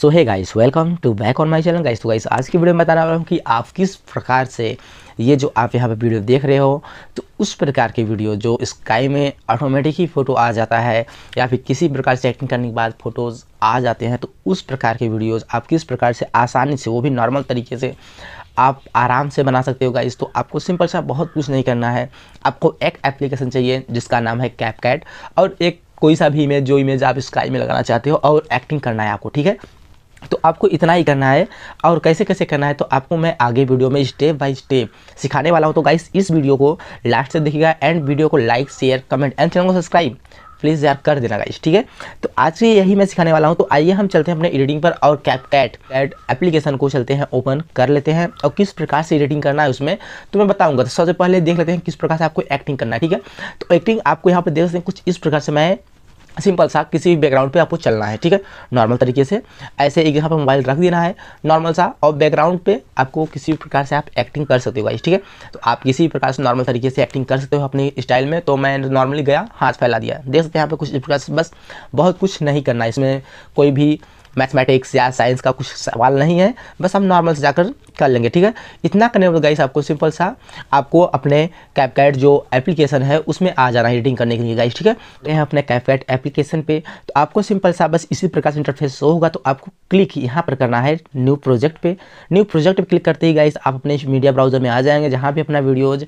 सो है guys welcome to back on my channel guys तो guys आज की वीडियो में बताने वाला हूँ कि आप किस प्रकार से ये जो आप यहाँ पे वीडियो देख रहे हो तो उस प्रकार के वीडियो जो स्काई में ऑटोमेटिक ही फ़ोटो आ जाता है या फिर किसी प्रकार से एक्टिंग करने के बाद फ़ोटोज़ आ जाते हैं तो उस प्रकार के वीडियोज़ आप किस प्रकार से आसानी से वो भी नॉर्मल तरीके से आप आराम से बना सकते हो गाइस तो आपको सिंपल सा बहुत कुछ नहीं करना है आपको एक एप्लीकेशन चाहिए जिसका नाम है कैप और एक कोई सा भी इमेज जो इमेज आप स्काई में लगाना चाहते हो और एक्टिंग करना है आपको ठीक है तो आपको इतना ही करना है और कैसे कैसे करना है तो आपको मैं आगे वीडियो में स्टेप बाय स्टेप सिखाने वाला हूँ तो गाइस इस वीडियो को लास्ट से देखिएगा एंड वीडियो को like share comment and channel को सब्सक्राइब प्लीज़ यार कर देना गाइस ठीक है तो आज से यही मैं सिखाने वाला हूँ तो आइए हम चलते हैं अपने एडिटिंग पर और कैट कैट एप्लीकेशन को चलते हैं ओपन कर लेते हैं और किस प्रकार से एडिटिंग करना है उसमें तो मैं बताऊँगा तो सबसे पहले देख लेते हैं किस प्रकार से आपको एक्टिंग करना है ठीक है तो एक्टिंग आपको यहाँ पर देख सकते हैं कुछ इस प्रकार से मैं सिंपल सा किसी भी बैकग्राउंड पे आपको चलना है ठीक है नॉर्मल तरीके से ऐसे एक जगह पर मोबाइल रख देना है नॉर्मल सा और बैकग्राउंड पे आपको किसी भी प्रकार से आप एक्टिंग कर सकते हो गाइस ठीक है तो आप किसी भी प्रकार से नॉर्मल तरीके से एक्टिंग कर सकते हो अपने स्टाइल में तो मैं नॉर्मली गया हाथ फैला दिया देख सकते हैं यहाँ पर कुछ इस प्रकार से बस बहुत कुछ नहीं करना इसमें कोई भी मैथमेटिक्स या साइंस का कुछ सवाल नहीं है बस हम नॉर्मल से जाकर कर लेंगे ठीक है इतना करने पर गाइस आपको सिंपल सा आपको अपने कैपकैट जो एप्लीकेशन है उसमें आ जाना है एडिटिंग करने के लिए गाइस ठीक है तो यहाँ अपने कैपकैट एप्लीकेशन पे तो आपको सिंपल सा बस इसी प्रकार से इंटरफेस शो होगा तो आपको क्लिक यहाँ पर करना है न्यू प्रोजेक्ट पे न्यू प्रोजेक्ट पर क्लिक करते ही गाइस आप अपने मीडिया ब्राउजर में आ जाएंगे जहाँ भी अपना वीडियोज़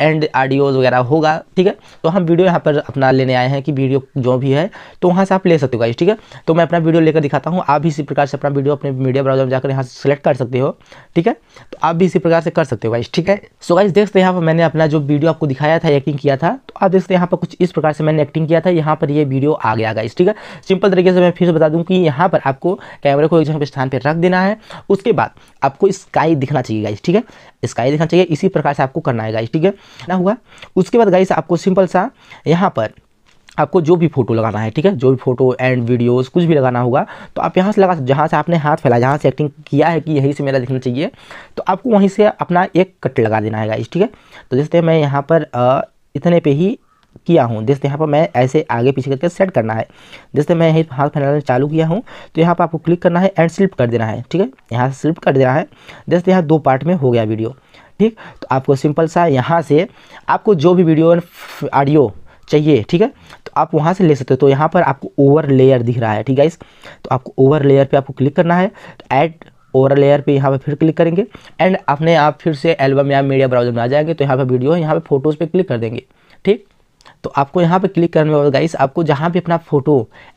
एंड आडियोज़ वगैरह होगा ठीक है तो हम वीडियो यहाँ पर अपना लेने आए हैं कि वीडियो जो भी है तो वहाँ से आप ले सकते हो गाइस ठीक है तो मैं अपना वीडियो लेकर दिखाता हूँ आप भी इसी प्रकार से अपना वीडियो अपने मीडिया ब्राउजर में जाकर यहाँ से सिलेक्ट कर सकते हो ठीक है तो आप भी इसी प्रकार से कर सकते हो गाइस ठीक है सो गाइज देखते हैं यहाँ पर मैंने अपना जो वीडियो आपको दिखाया था एक्टिंग किया था आप देख सकते तो हैं यहाँ पर कुछ इस प्रकार से मैंने एक्टिंग किया था यहाँ पर ये वीडियो आ गया गाइस ठीक है सिंपल तरीके से मैं फिर से बता दूँ कि यहाँ पर आपको कैमरे को एक जगह पर स्थान पर रख देना है उसके बाद आपको स्काई दिखना चाहिए गाइस ठीक है स्काई दिखना चाहिए इसी प्रकार से आपको करना है गाइस ठीक है ना हुआ उसके बाद गाइस आपको सिंपल सा यहाँ पर आपको जो भी फोटो लगाना है ठीक है जो भी फोटो एंड वीडियोस कुछ भी लगाना होगा तो आप यहाँ से लगा जहाँ से आपने हाथ फैलाया जहाँ से एक्टिंग किया है कि यहीं से मेरा दिखना चाहिए तो आपको वहीं से अपना एक कट लगा देना है गाइस ठीक है तो जैसे मैं यहाँ पर इतने पे ही किया हूँ जैसे यहाँ पर मैं ऐसे आगे पीछे करके सेट करना है जैसे मैं यही हाथ फैलाना चालू किया हूँ तो यहाँ पर आपको क्लिक करना है एंड स्लिप कर देना है ठीक है यहाँ से स्लिप कर देना है जैसे यहाँ दो पार्ट में हो गया वीडियो ठीक तो आपको सिंपल सा यहाँ से आपको जो भी वीडियो ऑडियो चाहिए ठीक है तो आप वहाँ से ले सकते हो तो यहाँ पर आपको ओवर लेयर दिख रहा है ठीक है इस तो आपको ओवर लेयर पर आपको क्लिक करना है तो ऐड ओवर लेयर पे यहाँ पे फिर क्लिक करेंगे एंड अपने आप फिर से एल्बम या मीडिया ब्राउजर में आ जाएंगे तो यहाँ पे वीडियो है यहाँ पे फोटोज़ पे क्लिक कर देंगे ठीक तो आपको यहाँ पे क्लिक करने वाले गाइस आपको जहाँ भी अपना फोटो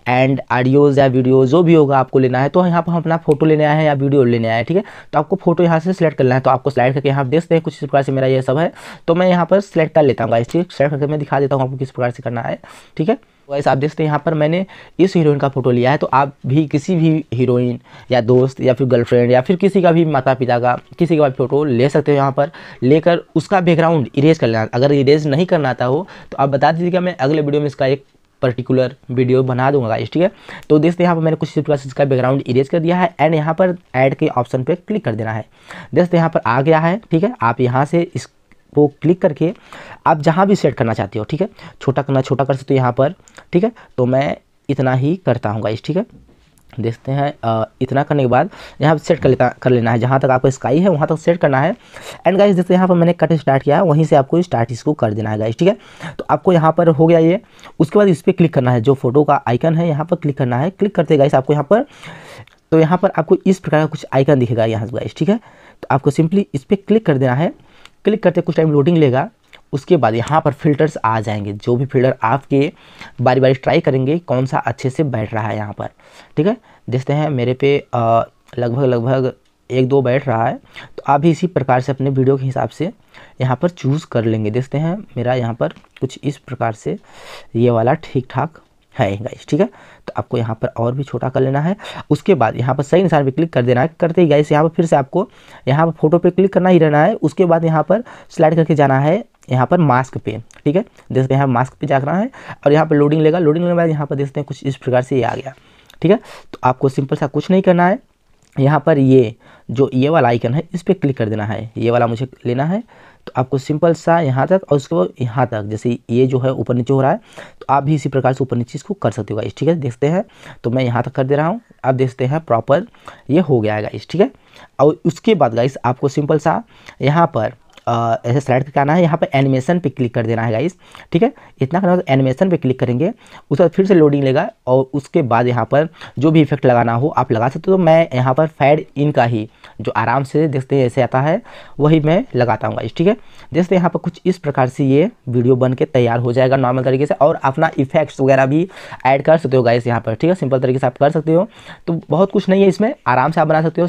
एंड ऑडियोज़ या वीडियो जो भी होगा आपको लेना है तो यहाँ पर हम अपना फोटो लेने आए हैं या वीडियो लेने आए हैं ठीक है तो आपको फोटो यहाँ से सिलेक्ट करना है तो आपको सिलेक्ट करके यहाँ देखते हैं कुछ इस प्रकार से मेरा ये सब है तो मैं यहाँ पर सिलेक्ट कर लेता हूँ गाइस ठीक सिलेक्ट करके मैं दिखा देता हूँ आपको किस प्रकार से करना है ठीक है वैसे आप देखते हैं यहाँ पर मैंने इस हीरोइन का फ़ोटो लिया है तो आप भी किसी भी हीरोइन या दोस्त या फिर गर्लफ्रेंड या फिर किसी का भी माता पिता का किसी का भी फ़ोटो ले सकते हो यहाँ पर लेकर उसका बैकग्राउंड इरेज कर लेना अगर इरेज नहीं करना आता हो तो आप बता दीजिएगा मैं अगले वीडियो में इसका एक पर्टिकुलर वीडियो बना दूंगा इस ठीक है तो देखते हैं यहाँ पर मैंने कुछ सिर्फ इसका बैकग्राउंड इरेज कर दिया है एंड यहाँ पर ऐड के ऑप्शन पर क्लिक कर देना है देखते यहाँ पर आ गया है ठीक है आप यहाँ से इस को क्लिक करके आप जहाँ भी सेट करना चाहते हो ठीक है छोटा करना छोटा कर सकते हो यहाँ पर ठीक है तो मैं इतना ही करता हूँ गाइस ठीक है देखते हैं इतना करने के बाद यहाँ पर सेट कर लेता कर लेना है जहाँ तक आपको स्काई है वहाँ तक सेट करना है एंड गाइस देखते हैं यहाँ पर मैंने कट स्टार्ट किया है वहीं से आपको स्टार्ट इसको कर देना है गाइस ठीक है तो आपको यहाँ पर हो गया ये उसके बाद इस पर क्लिक करना है जो फोटो का आइकन है यहाँ पर क्लिक करना है क्लिक करते गाइस आपको यहाँ पर तो यहाँ पर आपको इस प्रकार का कुछ आइकन दिखेगा यहाँ से गाइस ठीक है तो आपको सिंपली इस पर क्लिक कर देना है क्लिक करते कुछ टाइम लोडिंग लेगा उसके बाद यहाँ पर फिल्टर्स आ जाएंगे जो भी फिल्टर आपके बारी बारी ट्राई करेंगे कौन सा अच्छे से बैठ रहा है यहाँ पर ठीक है देखते हैं मेरे पे लगभग लगभग एक दो बैठ रहा है तो आप भी इसी प्रकार से अपने वीडियो के हिसाब से यहाँ पर चूज़ कर लेंगे देखते हैं मेरा यहाँ पर कुछ इस प्रकार से ये वाला ठीक ठाक है गाइस ठीक है तो आपको यहाँ पर और भी छोटा कर लेना है उसके बाद यहाँ पर सही निशान पर क्लिक कर देना है करते ही गाइस यहाँ पर फिर से आपको यहाँ पर फोटो पे क्लिक करना ही रहना है उसके बाद यहाँ पर स्लाइड करके जाना है यहाँ पर मास्क पे ठीक है जैसे यहाँ मास्क पे जाना है और यहाँ पर लोडिंग लेगा लोडिंग लेने के बाद यहाँ पर देखते हैं कुछ इस प्रकार से ये आ गया ठीक है तो आपको सिंपल सा कुछ नहीं करना है यहाँ पर ये जो ये वाला आइकन है इस पर क्लिक कर देना है ये वाला मुझे लेना है तो आपको सिंपल सा यहाँ तक और उसके बाद यहाँ तक जैसे ये जो है ऊपर नीचे हो रहा है तो आप भी इसी प्रकार से ऊपर नीचे इसको कर सकते हो गाइस ठीक है देखते हैं तो मैं यहाँ तक कर दे रहा हूँ आप देखते हैं प्रॉपर ये हो गया है गाइस ठीक है और उसके बाद गाइस आपको सिंपल सा यहाँ पर ऐसे स्लाइड का आना है यहाँ पर एनिमेशन पे क्लिक कर देना है गाइस ठीक है इतना करना तो एनिमेशन पे क्लिक करेंगे उसके बाद फिर से लोडिंग लेगा और उसके बाद यहाँ पर जो भी इफेक्ट लगाना हो आप लगा सकते हो तो मैं यहाँ पर फैड इन का ही जो आराम से देखते हैं ऐसे आता है वही मैं लगाता हूँ ठीक है देखते यहाँ पर कुछ इस प्रकार से ये वीडियो बन के तैयार हो जाएगा नॉर्मल तरीके से और अपना इफेक्ट्स वगैरह भी ऐड कर सकते हो गाइस यहाँ पर ठीक है सिंपल तरीके से आप कर सकते हो तो बहुत कुछ नहीं है इसमें आराम से आप बना सकते हो